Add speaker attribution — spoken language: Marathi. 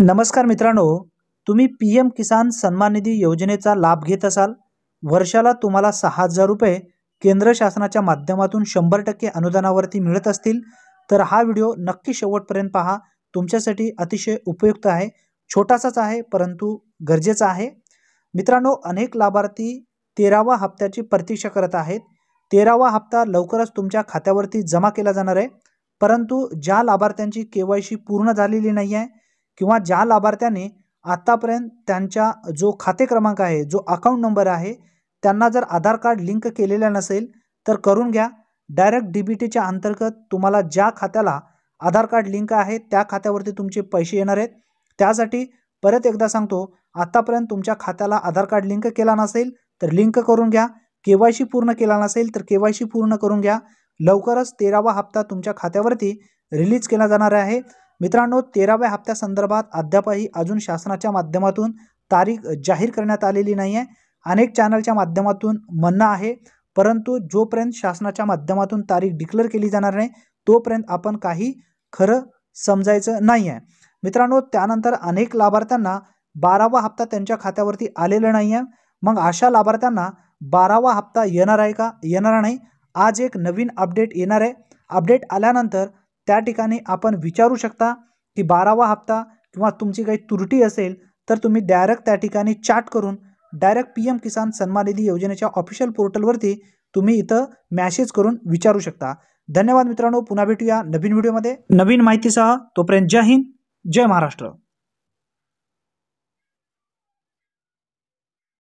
Speaker 1: नमस्कार मित्रांनो तुम्ही पी एम किसान सन्मान निधी योजनेचा लाभ घेत असाल वर्षाला तुम्हाला सहा हजार रुपये केंद्र शासनाच्या माध्यमातून शंभर टक्के अनुदानावरती मिळत असतील तर हा व्हिडिओ नक्की शेवटपर्यंत पहा तुमच्यासाठी अतिशय उपयुक्त आहे छोटासाच आहे परंतु गरजेचा आहे मित्रांनो अनेक लाभार्थी तेरावा हप्त्याची प्रतीक्षा करत आहेत तेरावा हप्ता लवकरच तुमच्या खात्यावरती जमा केला जाणार आहे परंतु ज्या लाभार्थ्यांची के वाय सी पूर्ण झालेली नाही आहे किंवा ज्या लाभार्थ्याने आत्तापर्यंत त्यांच्या जो खाते क्रमांक आहे जो अकाउंट नंबर आहे त्यांना जर आधार कार्ड लिंक केलेला नसेल तर करून घ्या डायरेक्ट डी बी टीच्या अंतर्गत तुम्हाला ज्या खात्याला आधार कार्ड लिंक आहे त्या खात्यावरती तुमचे पैसे येणार आहेत त्यासाठी परत एकदा सांगतो आत्तापर्यंत तुमच्या खात्याला आधार कार्ड लिंक केला नसेल तर लिंक करून घ्या के पूर्ण केला नसेल तर के पूर्ण करून घ्या लवकरच तेरावा हप्ता तुमच्या खात्यावरती रिलीज केला जाणार आहे मित्रांनो तेराव्या हप्त्यासंदर्भात अद्यापही अजून शासनाच्या माध्यमातून तारीख जाहीर करण्यात आलेली नाही आहे अनेक चॅनलच्या माध्यमातून म्हणणं आहे परंतु जोपर्यंत शासनाच्या माध्यमातून तारीख डिक्लेअर केली जाणार नाही तोपर्यंत आपण काही खरं समजायचं नाही आहे मित्रांनो त्यानंतर अनेक लाभार्थ्यांना बारावा हप्ता त्यांच्या खात्यावरती आलेला नाही आहे मग अशा लाभार्थ्यांना बारावा हप्ता येणार आहे का येणार नाही आज एक नवीन अपडेट येणार आहे अपडेट आल्यानंतर त्या ठिकाणी आपण विचारू शकता की बारावा हप्ता किंवा तुमची काही तुरटी असेल तर तुम्ही डायरेक्ट त्या ठिकाणी चॅट करून डायरेक्ट पी एम किसान सन्मान निधी योजनेच्या ऑफिशियल पोर्टलवरती तुम्ही इथं मॅसेज करून विचारू शकता धन्यवाद मित्रांनो पुन्हा भेटूया नवीन व्हिडिओमध्ये नवीन माहितीसह तोपर्यंत जय हिंद जय महाराष्ट्र